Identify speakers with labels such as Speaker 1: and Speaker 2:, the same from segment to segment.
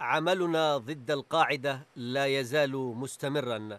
Speaker 1: عملنا ضد القاعدة لا يزال مستمرا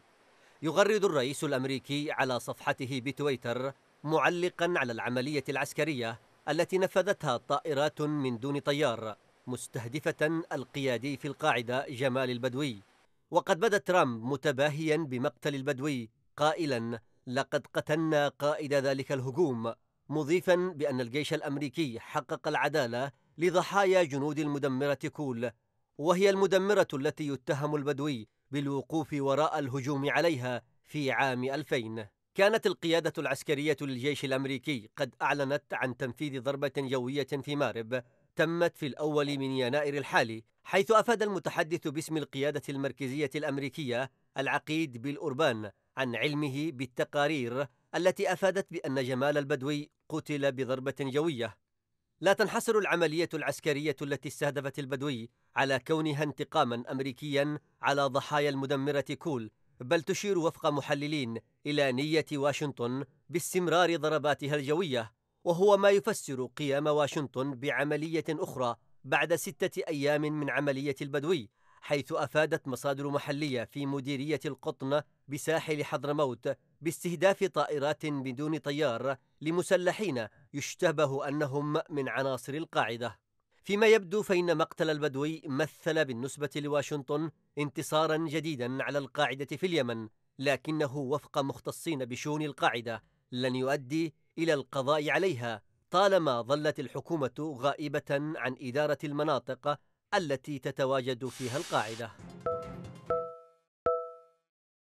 Speaker 1: يغرد الرئيس الأمريكي على صفحته بتويتر معلقا على العملية العسكرية التي نفذتها طائرات من دون طيار مستهدفة القيادي في القاعدة جمال البدوي وقد بدا ترامب متباهيا بمقتل البدوي قائلا لقد قتلنا قائد ذلك الهجوم مضيفا بأن الجيش الأمريكي حقق العدالة لضحايا جنود المدمرة كول وهي المدمرة التي يتهم البدوي بالوقوف وراء الهجوم عليها في عام 2000 كانت القيادة العسكرية للجيش الأمريكي قد أعلنت عن تنفيذ ضربة جوية في مارب تمت في الأول من يناير الحالي حيث أفاد المتحدث باسم القيادة المركزية الأمريكية العقيد بالأوربان عن علمه بالتقارير التي أفادت بأن جمال البدوي قتل بضربة جوية لا تنحصر العملية العسكرية التي استهدفت البدوي على كونها انتقاما أمريكيا على ضحايا المدمرة كول بل تشير وفق محللين إلى نية واشنطن باستمرار ضرباتها الجوية وهو ما يفسر قيام واشنطن بعملية أخرى بعد ستة أيام من عملية البدوي حيث أفادت مصادر محلية في مديرية القطن بساحل حضرموت باستهداف طائرات بدون طيار لمسلحين يشتبه انهم من عناصر القاعده. فيما يبدو فان مقتل البدوي مثل بالنسبه لواشنطن انتصارا جديدا على القاعده في اليمن، لكنه وفق مختصين بشؤون القاعده لن يؤدي الى القضاء عليها طالما ظلت الحكومه غائبه عن اداره المناطق التي تتواجد فيها القاعده.